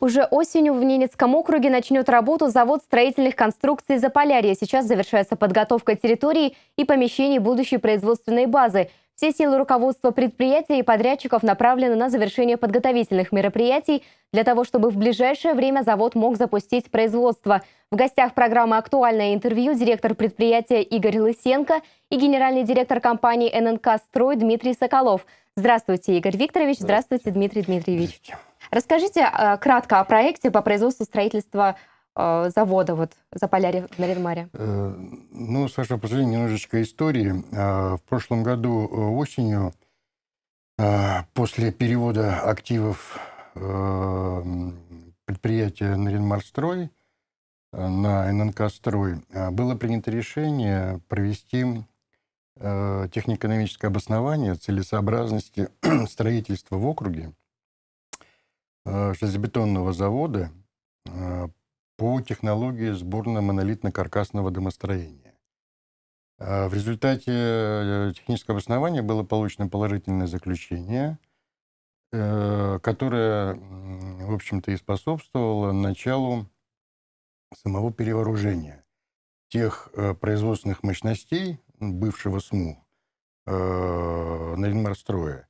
Уже осенью в Ненецком округе начнет работу завод строительных конструкций «Заполярье». Сейчас завершается подготовка территории и помещений будущей производственной базы. Все силы руководства предприятия и подрядчиков направлены на завершение подготовительных мероприятий для того, чтобы в ближайшее время завод мог запустить производство. В гостях программы «Актуальное интервью» директор предприятия Игорь Лысенко и генеральный директор компании «ННК Строй» Дмитрий Соколов. Здравствуйте, Игорь Викторович. Здравствуйте, Здравствуйте Дмитрий Дмитриевич. Здравствуйте. Расскажите э, кратко о проекте по производству строительства э, завода вот за Поляре в Наринмаре. Э, ну, с вашего позволения, немножечко истории. Э, в прошлом году э, осенью э, после перевода активов предприятия Наринмарстрой на ННК-строй было принято решение провести технико-экономическое обоснование целесообразности строительства в округе Э, железобетонного завода э, по технологии сборно-монолитно-каркасного домостроения. Э, в результате технического обоснования было получено положительное заключение, которое, в общем-то, и способствовало началу самого перевооружения тех производственных мощностей бывшего СМУ на Наринмарстроя,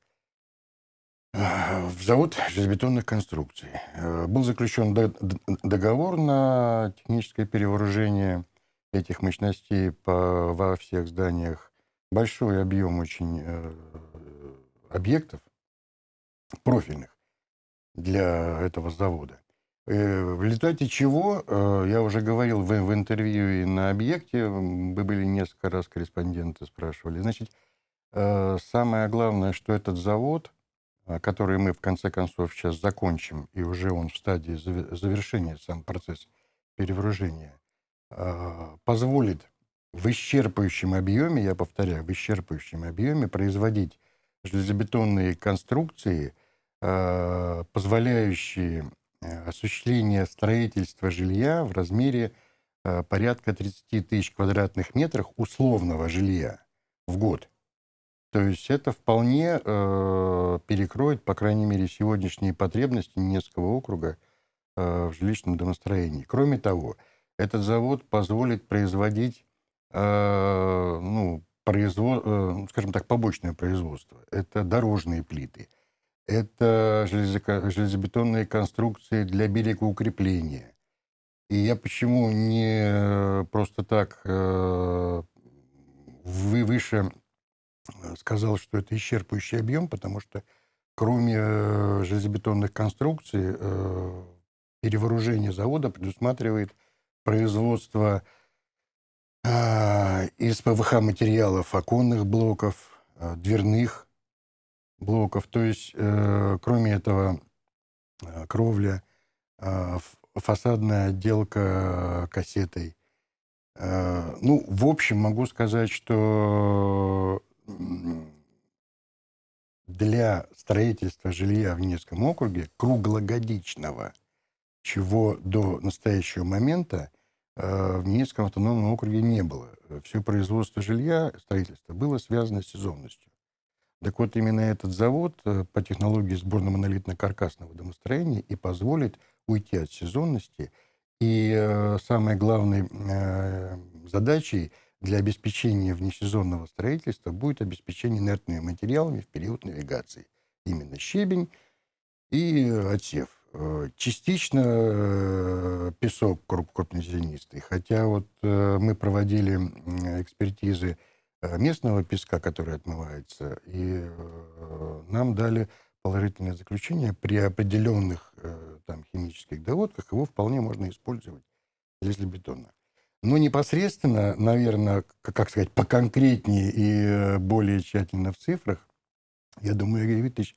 в э, завод железобетонных конструкций. Э, был заключен договор на техническое перевооружение этих мощностей по, во всех зданиях. Большой объем очень э, объектов профильных для этого завода. в результате чего, я уже говорил в, в интервью и на объекте, мы были несколько раз корреспонденты спрашивали, значит, самое главное, что этот завод – Э, который мы в конце концов сейчас закончим, и уже он в стадии завершения, сам процесс перевооружения, э, позволит в исчерпывающем объеме, я повторяю, в исчерпывающем объеме производить железобетонные конструкции, э, позволяющие осуществление строительства жилья в размере порядка 30 тысяч квадратных метров условного жилья в год – то есть это вполне э, перекроет, по крайней мере, сегодняшние потребности Ненецкого округа э, в жилищном домостроении. Кроме того, этот завод позволит производить, э, ну, производ, э, ну, скажем так, побочное производство. Это дорожные плиты, это железоко- железобетонные конструкции для берегоукрепления. И я почему не просто так э, вы выше Э, сказал, что это исчерпывающий объем, потому что кроме э, железобетонных конструкций э, перевооружение завода предусматривает производство а, из ПВХ материалов оконных блоков, дверных блоков. То есть, кроме этого, кровля, фасадная отделка кассетой. Ну, в общем, могу сказать, что для строительства жилья в Невском округе круглогодичного, чего до настоящего момента э, в Невском автономном округе не было. Все производство жилья, строительство было связано с сезонностью. Так вот, именно этот завод э, по технологии сборно-монолитно-каркасного домостроения и позволит уйти от сезонности. И э, самой главной э, задачей – для обеспечения внесезонного строительства будет обеспечение инертными материалами в период навигации. Именно щебень и э, отсев. Э, частично э, песок крупнозернистый, хотя вот мы проводили экспертизы местного песка, который отмывается, и нам дали положительное заключение при определенных там химических доводках, его вполне можно использовать для бетона но ну, непосредственно, наверное, как сказать, поконкретнее и э, более тщательно в цифрах, я думаю, Игорь Викторович,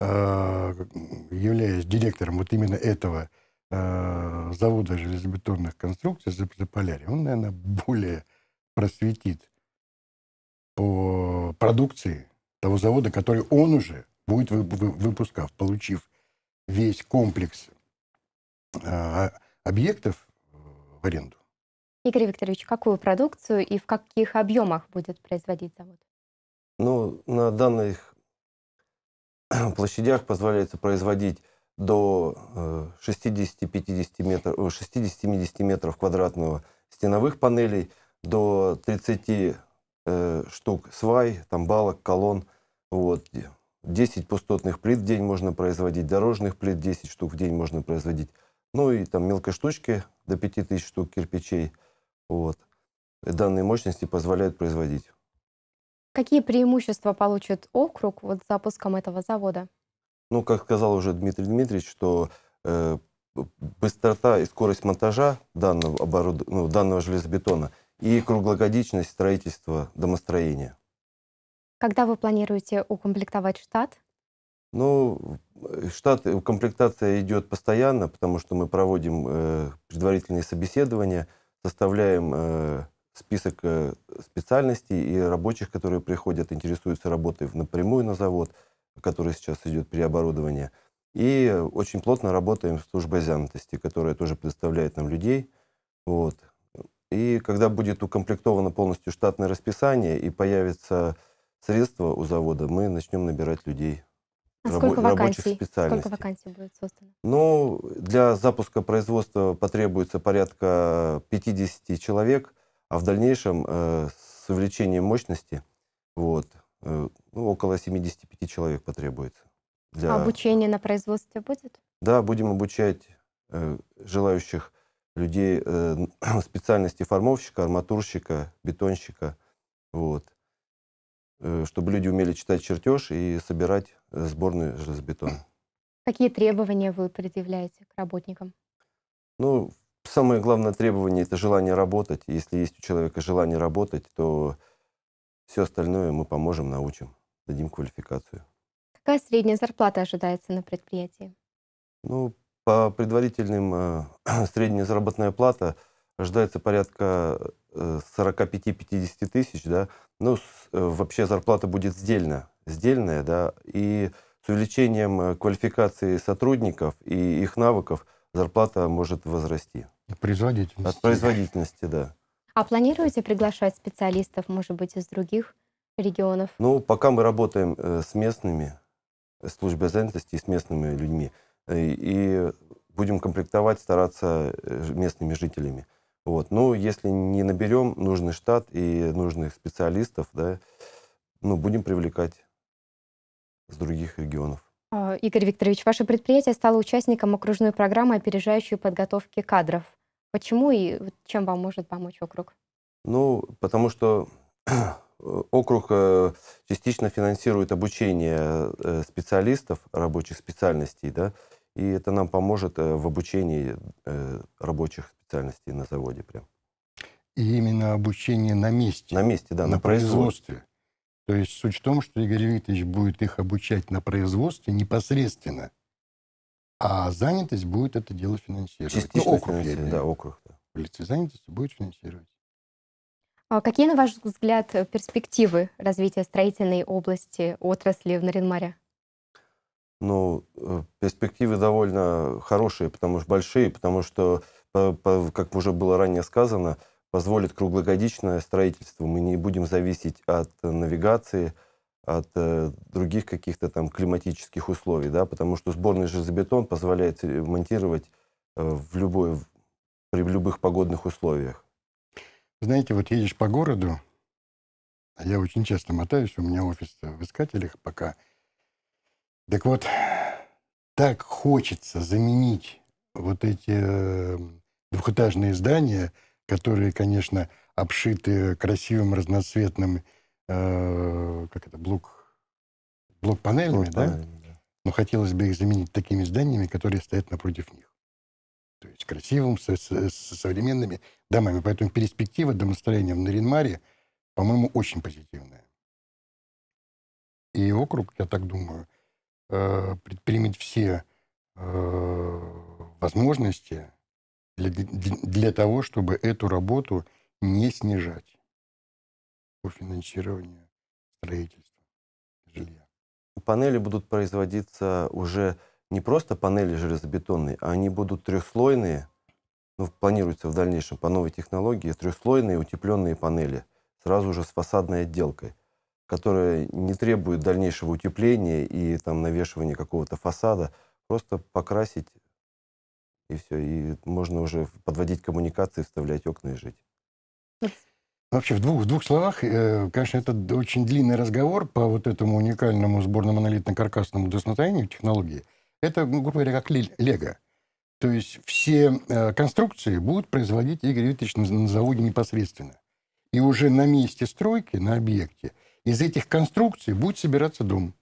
э, являясь директором вот именно этого э, завода железобетонных конструкций Заполярье, он, наверное, более просветит по продукции того завода, который он уже будет выпускав, получив весь комплекс а, объектов в аренду Игорь Викторович, какую продукцию и в каких объемах будет производить завод? Ну, на данных площадях позволяется производить до 60-50 метров, 60 метров квадратного стеновых панелей, до 30 э, штук свай, там балок, колонн. Вот. 10 пустотных плит в день можно производить, дорожных плит 10 штук в день можно производить. Ну и там мелкой штучки до 5000 штук кирпичей – вот. Данные мощности позволяют производить. Какие преимущества получит округ вот с запуском этого завода? Ну, как сказал уже Дмитрий Дмитриевич, что э, быстрота и скорость монтажа данного, оборуд... ну, данного железобетона и круглогодичность строительства домостроения. Когда вы планируете укомплектовать штат? Ну, штат, э, комплектация идет постоянно, потому что мы проводим э, предварительные собеседования – составляем э, список э, специальностей и рабочих, которые приходят, интересуются работой напрямую на завод, который сейчас идет переоборудование. И очень плотно работаем с службой занятости, которая тоже предоставляет нам людей. Вот. И когда будет укомплектовано полностью штатное расписание и появятся средства у завода, мы начнем набирать людей а сколько рабочих вакансий? специальностей. Сколько вакансий будет создано? Ну, для запуска производства потребуется порядка 50 человек, а в дальнейшем э, с увеличением мощности вот, э, ну, около 75 человек потребуется. Для... А обучение на производстве будет? Да, будем обучать э, желающих людей э, специальности формовщика, арматурщика, бетонщика. Вот. Э, чтобы люди умели читать чертеж и собирать э, сборный железобетон. Какие требования вы предъявляете к работникам? Ну, самое главное требование – это желание работать. Если есть у человека желание работать, то все остальное мы поможем, научим, дадим квалификацию. Какая средняя зарплата ожидается на предприятии? Ну, по предварительным, э, средняя заработная плата ожидается порядка 45-50 э, тысяч, да, ну, э, вообще зарплата будет сдельна, сдельная, да, и с увеличением э, квалификации сотрудников и их навыков зарплата может возрасти. От производительности. От производительности, да. А планируете приглашать специалистов, может быть, из других регионов? Ну, пока мы работаем с местными, службой занятости с местными людьми. И будем комплектовать, стараться местными жителями. Вот. Но если не наберем нужный штат и нужных специалистов, да, ну, будем привлекать с других регионов. А, Игорь Викторович, ваше предприятие стало участником окружной программы, опережающей подготовки кадров. Почему и чем вам может помочь округ? Ну, потому что округ э, частично финансирует обучение э, специалистов рабочих специальностей, да, и это нам поможет э, в обучении рабочих специальностей на заводе прям. И именно обучение на месте. На месте, да, на, на производстве. производстве. То есть суть в том, что Игорь Викторович будет их обучать на производстве непосредственно, а занятость будет это дело финансировать. Ну, Частично ну, округ, финансировать, да, округ. Да. В лице занятости будет финансировать. А какие, на ваш взгляд, перспективы развития строительной области, отрасли в Наринмаре? Ну, э, перспективы довольно хорошие, потому что большие, потому что как уже было ранее сказано, позволит круглогодичное строительство. Мы не будем зависеть от э, навигации, от э, других каких-то там климатических условий, да, потому что сборный железобетон позволяет э, монтировать в любой, при любых погодных условиях. Знаете, вот едешь по городу, а я очень часто мотаюсь, у меня офис в искателях пока. Так вот, так хочется заменить вот эти двухэтажные здания, которые, конечно, обшиты красивым разноцветным э, как это, блок, блок-панелями, да? да? Но хотелось бы их заменить такими зданиями, которые стоят напротив них. То есть красивым, со, со, со современными домами. Поэтому перспектива домостроения в Наринмаре, по-моему, очень позитивная. И округ, я так думаю, э, предпримет все э, возможности, для, для того, чтобы эту работу не снижать по финансированию строительства жилья. Панели будут производиться уже не просто панели железобетонные, а они будут трехслойные, ну, планируется в дальнейшем по новой технологии, трехслойные утепленные панели, сразу же с фасадной отделкой, которая не требует дальнейшего утепления и там навешивания какого-то фасада, просто покрасить и все. И можно уже подводить коммуникации, вставлять окна и жить. Вообще, в двух, в двух словах, э, конечно, это очень длинный разговор по вот этому уникальному сборно-монолитно-каркасному доснотоению технологии. Это, ну, грубо говоря, как лего. То есть все э, конструкции будут производить Игорь Витович на заводе непосредственно. И уже на месте стройки, на объекте, из этих конструкций будет собираться дом.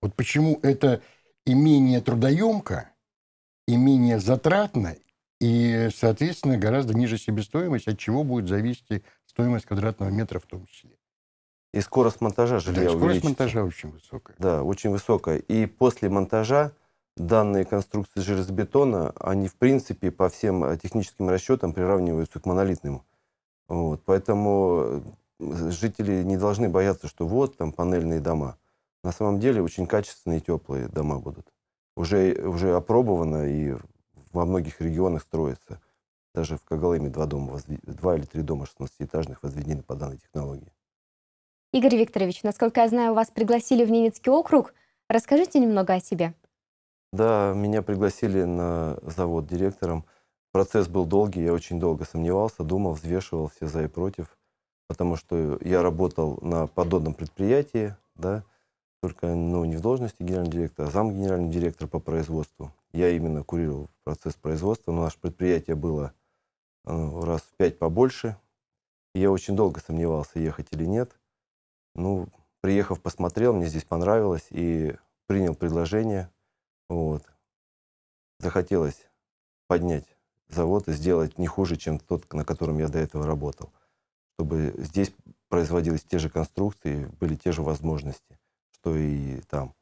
Вот почему это и менее трудоемко, и менее затратно, и, соответственно, гораздо ниже себестоимость, от чего будет зависеть стоимость квадратного метра в том числе. И скорость монтажа жилья да, скорость увеличится. монтажа очень высокая. Да, очень высокая. И после монтажа данные конструкции железобетона, они, в принципе, по всем э, техническим расчетам приравниваются к монолитному. Вот, поэтому э, жители не должны бояться, что вот там панельные дома. На самом деле очень качественные и теплые дома будут уже, уже опробовано и во многих регионах строится. Даже в Кагалыме два, дома, два или три дома 16-этажных возведены по данной технологии. Игорь Викторович, насколько я знаю, вас пригласили в Ненецкий округ. Расскажите немного о себе. Да, меня пригласили на завод директором. Процесс был долгий, я очень долго сомневался, думал, взвешивал все за и против, потому что я работал на подобном предприятии, да, только ну, не в должности генерального директора, а зам генерального директора по производству. Я именно курировал процесс производства. Но ну, наше предприятие было ну, раз в пять побольше. я очень долго сомневался, ехать или нет. Ну, приехав, посмотрел, мне здесь понравилось и принял предложение. Вот. Захотелось поднять завод и сделать не хуже, чем тот, на котором я до этого работал. Чтобы здесь производились те же конструкции, были те же возможности что и там.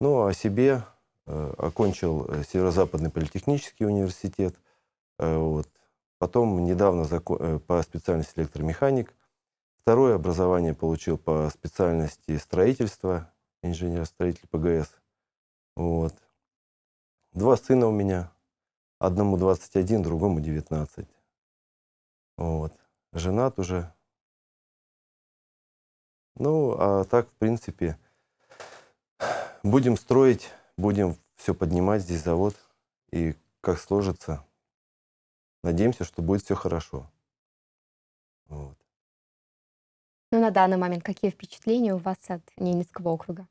Ну, о себе э, окончил э, Северо-Западный политехнический университет. Э, вот. Потом недавно по специальности электромеханик. Второе образование получил по специальности строительства, инженер-строитель ПГС. Вот. Два сына у меня. Одному 21, другому 19. Вот. Женат уже. Ну, а так, в принципе, Будем строить, будем все поднимать здесь завод. И как сложится, надеемся, что будет все хорошо. Вот. Ну, на данный момент какие впечатления у вас от Ненецкого округа?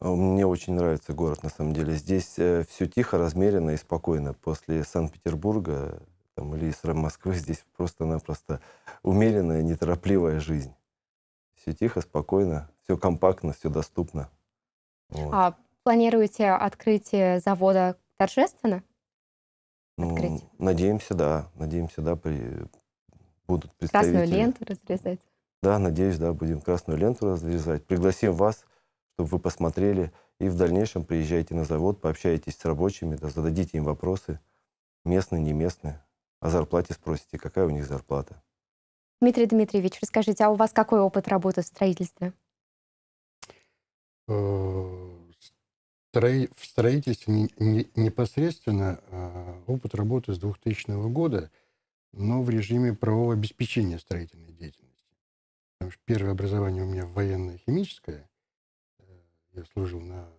Э, мне очень нравится город, на самом деле. Здесь э, все тихо, размеренно и спокойно. После Санкт-Петербурга там, или из Москвы здесь просто-напросто умеренная, неторопливая жизнь. Все тихо, спокойно, все компактно, все доступно. Вот. А планируете открытие завода торжественно? Ну, надеемся, да. Надеемся, да, при... будут представители. Красную ленту разрезать. Да, надеюсь, да, будем красную ленту разрезать. Пригласим вас, чтобы вы посмотрели. И в дальнейшем приезжайте на завод, пообщайтесь с рабочими, да, зададите им вопросы, местные, не местные. О зарплате спросите, какая у них зарплата. Дмитрий Дмитриевич, расскажите, а у вас какой опыт работы в строительстве? Э, в строительстве непосредственно э, опыт работы с 2000 года, но в режиме правового обеспечения строительной деятельности. Потому что первое образование у меня военное химическое. Э, я служил на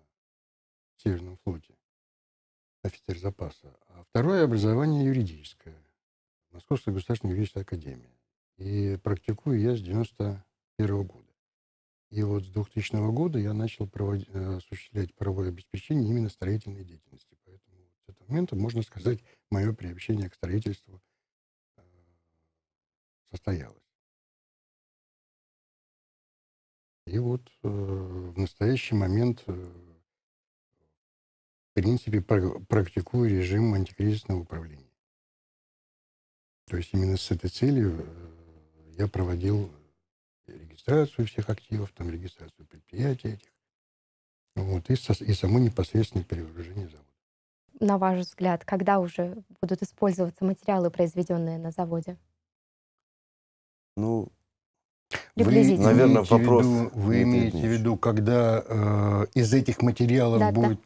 Северном флоте, офицер запаса. А второе образование юридическое. Московская государственная юридическая академия. И практикую я с 91 -го года. И вот с 2000 года я начал проводить, э, осуществлять правовое обеспечение именно строительной деятельности. Поэтому с этого момента, можно сказать, мое приобщение к строительству э, состоялось. И вот э, в настоящий момент, в принципе, практикую режим антикризисного управления. То есть именно с этой целью я проводил регистрацию всех активов, там, регистрацию предприятий этих, вот, и, со, и само непосредственное перевооружение завода. На ваш взгляд, когда уже будут использоваться материалы, произведенные на заводе? Ну, вы, наверное, имеете вопрос. Виду, вы имеете в виду, когда э, из этих материалов да, будет... Да.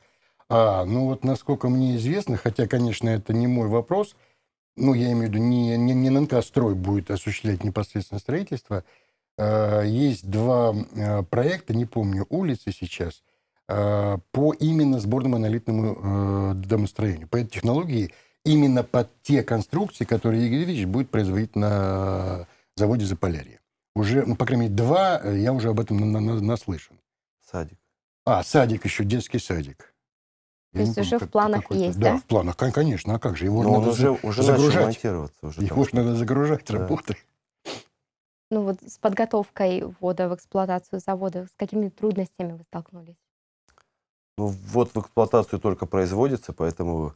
А, ну вот насколько мне известно, хотя, конечно, это не мой вопрос, ну, я имею в виду, не, не, не ННК «Строй» будет осуществлять непосредственно строительство, Э, есть два э, проекта, не помню, улицы сейчас, э, по именно сборному монолитному домостроению. По этой технологии именно под те конструкции, которые Игорь Ильич будет производить на заводе Заполярье. Уже, ну, по крайней мере, два, я уже об этом наслышан. Садик. А, садик еще, детский садик. То есть уже помню, в планах есть, да? Да, в планах, конечно. А как же? Его Но надо уже, уже загружать. Уже Его надо загружать да. работой. Ну вот с подготовкой ввода в эксплуатацию завода, с какими трудностями вы столкнулись? Ну вот в эксплуатацию только производится, поэтому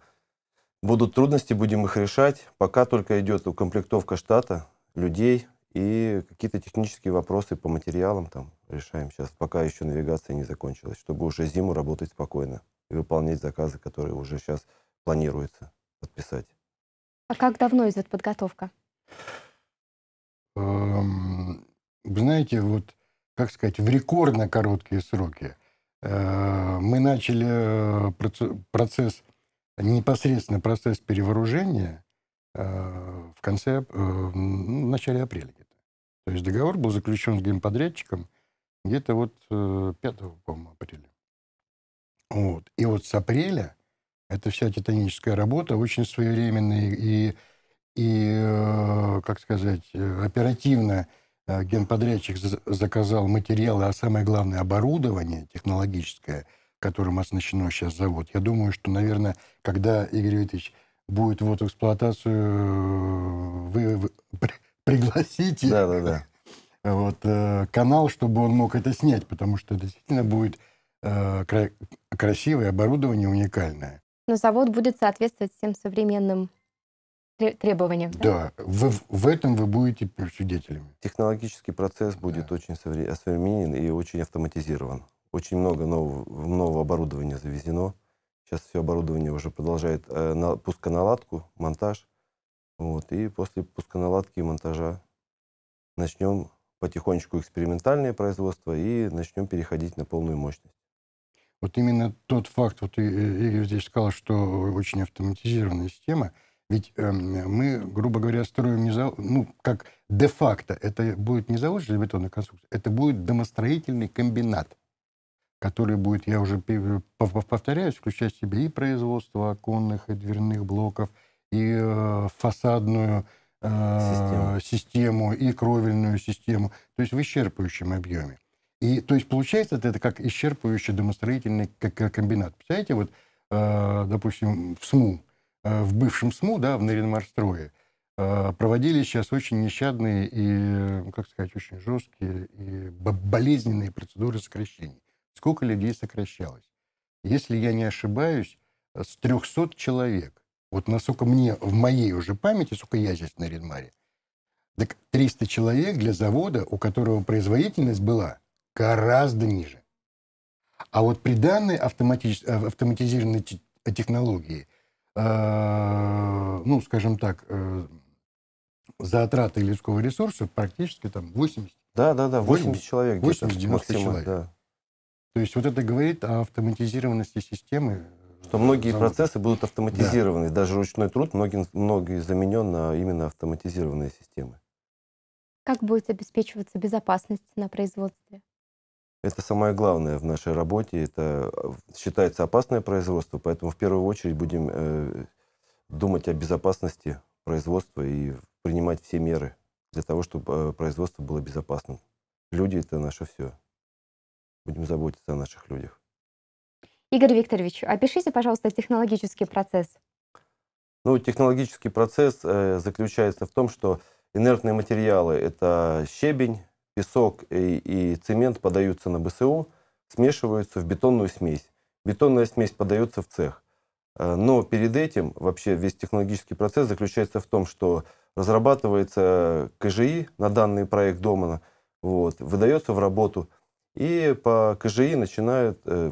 будут трудности, будем их решать. Пока только идет укомплектовка штата, людей и какие-то технические вопросы по материалам там решаем сейчас, пока еще навигация не закончилась, чтобы уже зиму работать спокойно и выполнять заказы, которые уже сейчас планируется подписать. А как давно идет подготовка? вы знаете, вот, как сказать, в рекордно короткие сроки э, мы начали э, процесс, непосредственно процесс перевооружения э, в конце, в начале апреля где-то. То есть договор был заключен с геймподрядчиком где-то вот 5, по-моему, апреля. Вот. И вот с апреля эта вся титаническая работа, очень своевременная и и, э, как сказать, э, оперативно э, генподрядчик заказал материалы, а самое главное оборудование технологическое, которым оснащено сейчас завод. Я думаю, что, наверное, когда Игорь Витальевич будет вот в эксплуатацию, вы, вы пригласите да, да, да. Вот, канал, чтобы он мог это снять, потому что это действительно будет красивое оборудование, уникальное. Но завод будет соответствовать всем современным требования. Да, да. Вы, в этом вы будете свидетелями. Технологический процесс будет да. очень современен и очень автоматизирован. Очень много нового, нового оборудования завезено. Сейчас все оборудование уже продолжает э, на, пусконаладку, монтаж. Вот, и после пусконаладки и монтажа начнем потихонечку экспериментальное производство и начнем переходить на полную мощность. Вот именно тот факт, вот Игорь здесь сказал, что очень автоматизированная система – ведь э, мы, грубо говоря, строим не за ну, как де-факто, это будет не завод железобетонной конструкции, это будет домостроительный комбинат, который будет, я уже повторяюсь, включать в себя и производство оконных и дверных блоков, и э, фасадную э, систему. систему, и кровельную систему, то есть в исчерпывающем объеме. И, то есть получается это как исчерпывающий домостроительный комбинат. Представляете, вот, э, допустим, в СМУ Э, в бывшем СМУ, да, в Наринмарстрое, э, проводились сейчас очень нещадные и, как сказать, очень жесткие и болезненные процедуры сокращений. Сколько людей сокращалось? Если я не ошибаюсь, с 300 человек. Вот насколько мне, в моей уже памяти, сколько я здесь на Ринмаре, так 300 человек для завода, у которого производительность была гораздо ниже. А вот при данной э, автоматизированной технологии Э, ну, скажем так, э, затраты людского ресурса практически там 80. Да, да, да, 80, человек. 80 человек. Да. То есть вот это говорит о автоматизированности системы. Что многие завода. процессы будут автоматизированы. Да. Даже ручной труд многие, многие заменен на именно автоматизированные системы. Как будет обеспечиваться безопасность на производстве? Это самое главное в нашей работе. Это э, считается опасное производство, поэтому в первую очередь будем э, думать о безопасности производства и принимать все меры для того, чтобы э, производство было безопасным. Люди — это наше все. Будем заботиться о наших людях. Игорь Викторович, опишите, пожалуйста, технологический процесс. Ну, технологический процесс э, заключается в том, что инертные материалы — это щебень, песок и, и цемент подаются на БСУ, смешиваются в бетонную смесь. Бетонная смесь подается в цех. Э, но перед этим вообще весь технологический процесс заключается в том, что разрабатывается КЖИ на данный проект Домана, вот, выдается в работу, и по КЖИ начинает э,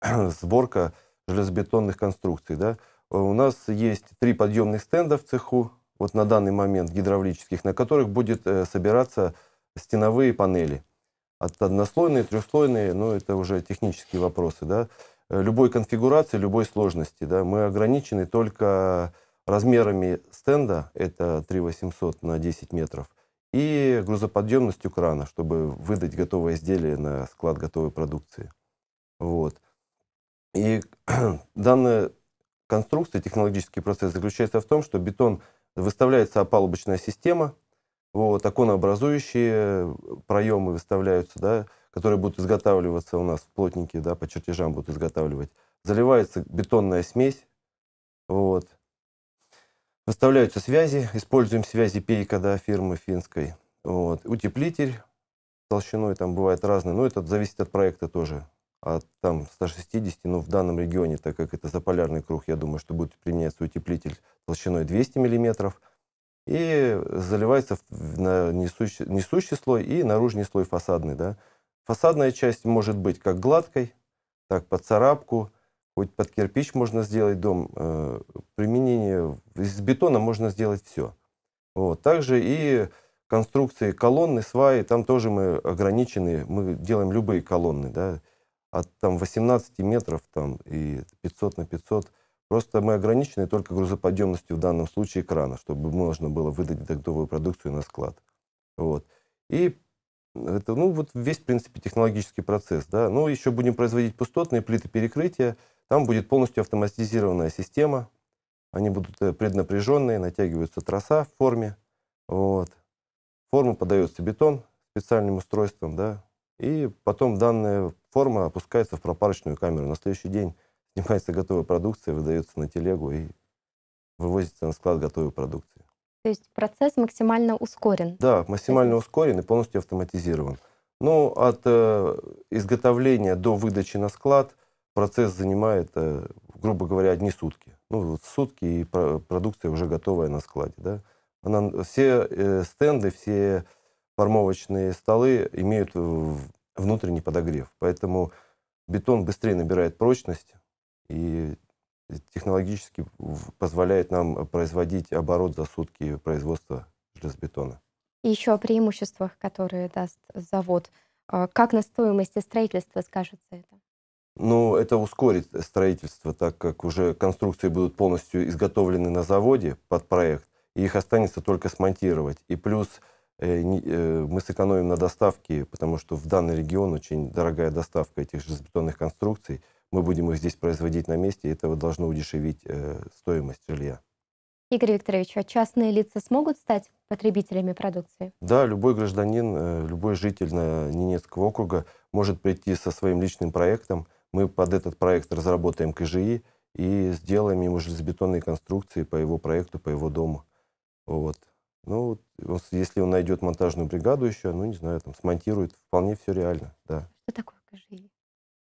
сборка железобетонных конструкций. Да? У нас есть три подъемных стенда в цеху, вот на данный момент гидравлических, на которых будет э, собираться стеновые панели. От однослойные, трехслойные, ну, это уже технические вопросы, да. Э, любой конфигурации, любой сложности, да. Мы ограничены только размерами стенда, это 3800 на 10 метров, и грузоподъемностью крана, чтобы выдать готовое изделие на склад готовой продукции. Вот. И данная конструкция, технологический процесс заключается в том, что бетон выставляется опалубочная система – вот, оконообразующие проемы выставляются, да, которые будут изготавливаться у нас плотники, да, по чертежам будут изготавливать. Заливается бетонная смесь, вот. Выставляются связи, используем связи Пейка, да, фирмы финской. Вот. Утеплитель толщиной там бывает разный, но ну, это зависит от проекта тоже. От там 160, но в данном регионе, так как это заполярный круг, я думаю, что будет применяться утеплитель толщиной 200 миллиметров – и заливается на несущий, несущий слой и наружный слой фасадный. Да? Фасадная часть может быть как гладкой, так под царапку, хоть под кирпич можно сделать дом. Э, применение из бетона можно сделать все. Вот. Также и конструкции колонны, сваи, там тоже мы ограничены, мы делаем любые колонны, да, от там 18 метров там и 500 на 500 метров Просто мы ограничены только грузоподъемностью в данном случае крана, чтобы можно было выдать готовую продукцию на склад. Вот. И это, ну, вот весь, в принципе, технологический процесс, да. Ну, еще будем производить пустотные плиты перекрытия. Там будет полностью автоматизированная система. Они будут э, преднапряженные, натягиваются троса в форме. Вот. Форму подается бетон специальным устройством, да. И потом данная форма опускается в пропарочную камеру. На следующий день Снимается готовая продукция, выдается на телегу и вывозится на склад готовой продукции. То есть процесс максимально ускорен? Да, максимально есть... ускорен и полностью автоматизирован. Ну, от э, изготовления до выдачи на склад процесс занимает, э, грубо говоря, одни сутки. Ну, вот сутки и про продукция уже готовая на складе, да. Она, все э, стенды, все формовочные столы имеют внутренний подогрев, поэтому бетон быстрее набирает прочность, и технологически позволяет нам производить оборот за сутки производства железобетона. И еще о преимуществах, которые даст завод. А как на стоимости строительства скажется это? Ну, это ускорит строительство, так как уже конструкции будут полностью изготовлены на заводе под проект, и их останется только смонтировать. И плюс э, э, мы сэкономим на доставке, потому что в данный регион очень дорогая доставка этих железобетонных конструкций – мы будем их здесь производить на месте, и этого должно удешевить э, стоимость жилья. Игорь Викторович, а частные лица смогут стать потребителями продукции? Да, любой гражданин, э, любой житель на Ненецкого округа может прийти со своим личным проектом. Мы под этот проект разработаем КЖИ и сделаем ему железобетонные конструкции по его проекту, по его дому. Вот. Ну, если он найдет монтажную бригаду еще, ну, не знаю, там, смонтирует, вполне все реально, да. Что такое КЖИ?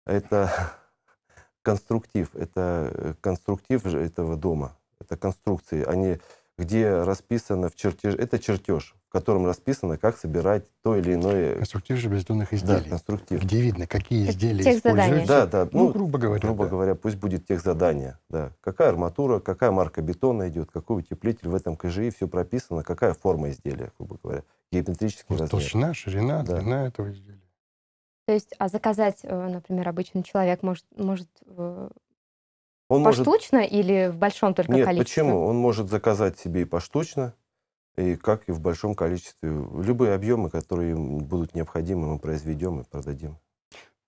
Это конструктив, это э, конструктив этого дома, это конструкции, они где расписано в чертеж, это чертеж, в котором расписано, как собирать то или иное. Конструктив же бездонных изделий. Да, конструктив. Где видно, какие изделия используются. Да, да. Ну, ну грубо говоря. Грубо да. говоря, пусть будет тех задания. Да. Какая арматура, какая марка бетона идет, какой утеплитель в этом КЖИ, все прописано, какая форма изделия, грубо говоря, геометрический вот размер. Толщина, ширина, да. длина этого изделия. То есть, а заказать, э, например, обычный человек может, может э, он поштучно может... или в большом только Нет, количестве? Нет, почему? Он может заказать себе и поштучно, и как и в большом количестве. Любые объемы, которые будут необходимы, мы произведем и продадим.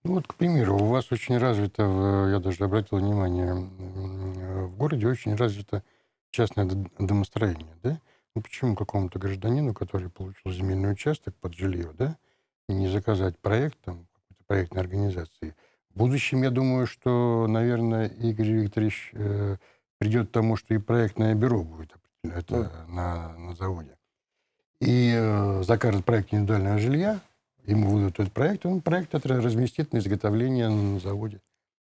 Ну вот, к примеру, у вас очень развито, я даже обратил внимание, в городе очень развито частное домостроение, да? Ну почему какому-то гражданину, который получил земельный участок под жилье, да, не заказать проект там проектной организации. В будущем, я думаю, что, наверное, Игорь Викторович э, придет к тому, что и проектное бюро будет это, да. на, на заводе. И э, закажет проект индивидуального жилья, ему выдадут этот проект, он проект это разместит на изготовление на заводе.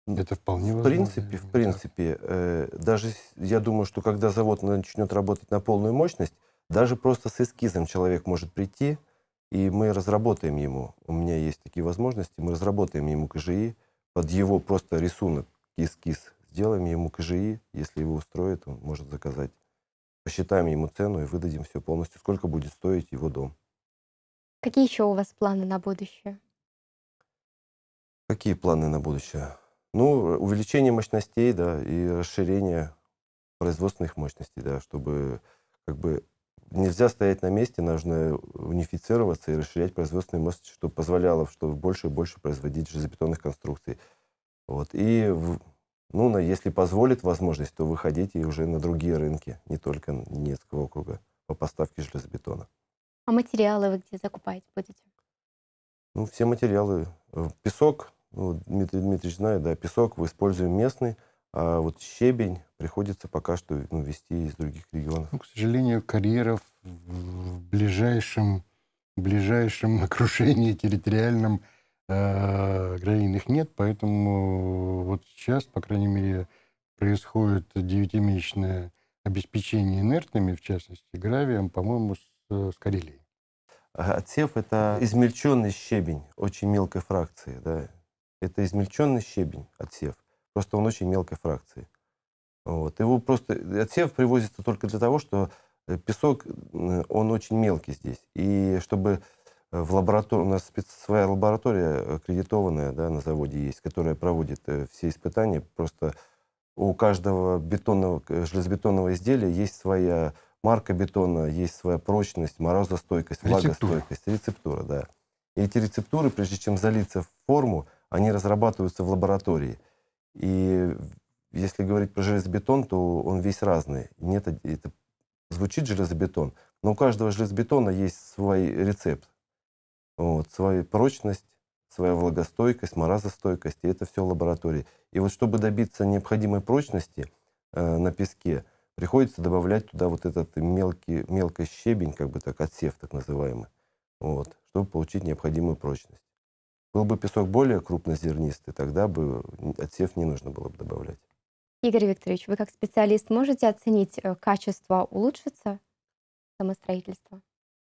Это вполне в возможно. Принципе, в принципе, э, даже я думаю, что когда завод начнет работать на полную мощность, даже просто с эскизом человек может прийти, и мы разработаем ему, у меня есть такие возможности, мы разработаем ему КЖИ, под его просто рисунок, эскиз, сделаем ему КЖИ, если его устроит, он может заказать. Посчитаем ему цену и выдадим все полностью, сколько будет стоить его дом. Какие еще у вас планы на будущее? Какие планы на будущее? Ну, увеличение мощностей, да, и расширение производственных мощностей, да, чтобы как бы нельзя стоять на месте, нужно унифицироваться и расширять производственные мощности, что позволяло чтобы больше и больше производить железобетонных конструкций. Вот. И ну, если позволит возможность, то выходить и уже на другие рынки, не только Ненецкого округа, по поставке железобетона. А материалы вы где закупаете будете? Ну, все материалы. Э, песок, ну, Дмитрий Дмитриевич знает, да, песок мы используем местный, а вот щебень приходится пока что ну, вести из других регионов. Ну, к сожалению, карьеров в ближайшем, ближайшем окружении территориальном э, гравийных нет, поэтому вот сейчас, по крайней мере, происходит девятимесячное обеспечение инертными, в частности, гравием, по-моему, с, с Карелией. А отсев – это измельченный щебень, очень мелкой фракции. Да? Это измельченный щебень, отсев. Просто он очень мелкой фракции. Вот. Его просто э, отсев привозится только для того, что э, песок, э, он очень мелкий здесь. И чтобы в лаборатории, у нас спец... своя лаборатория аккредитованная да, на заводе есть, которая проводит все испытания. Просто у каждого бетонного, железобетонного изделия есть своя марка бетона, есть своя прочность, морозостойкость, влагостойкость, рецептура. рецептура да. И эти рецептуры, прежде чем залиться в форму, они разрабатываются в лаборатории. И если говорить про железобетон, то он весь разный. Нет, это звучит железобетон, но у каждого железобетона есть свой рецепт. Вот, своя прочность, своя влагостойкость, морозостойкость, и это все в лаборатории. И вот чтобы добиться необходимой прочности э, на песке, приходится добавлять туда вот этот мелкий, мелкий щебень, как бы так, отсев так называемый, вот, чтобы получить необходимую прочность. Был бы песок более крупнозернистый, тогда бы отсев не нужно было бы добавлять. Игорь Викторович, вы как специалист можете оценить э, качество улучшится домостроительства?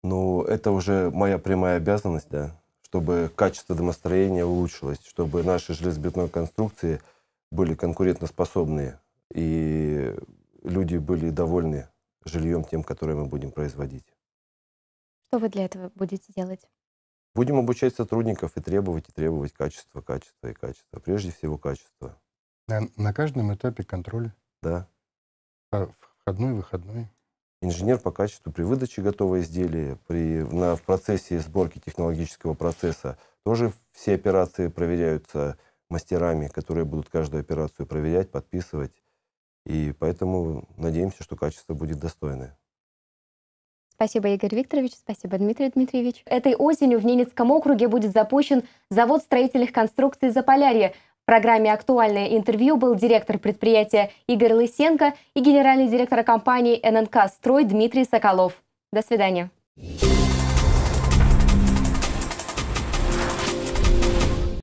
Ну, это уже моя прямая обязанность, да, чтобы качество домостроения улучшилось, чтобы наши железобетонные конструкции были конкурентоспособные и люди были довольны жильем тем, которое мы будем производить. Что вы для этого будете делать? Будем обучать сотрудников и требовать, и требовать качества, качества и качества. Прежде всего, качества. На, на каждом этапе контроля? Да. А входной, выходной? Инженер по качеству при выдаче готового изделия, при, на, в процессе сборки технологического процесса тоже все операции проверяются мастерами, которые будут каждую операцию проверять, подписывать. И поэтому надеемся, что качество будет достойное. Спасибо, Игорь Викторович. Спасибо, Дмитрий Дмитриевич. Этой осенью в Ненецком округе будет запущен завод строительных конструкций «Заполярье». В программе «Актуальное интервью» был директор предприятия Игорь Лысенко и генеральный директор компании ННК «Строй» Дмитрий Соколов. До свидания.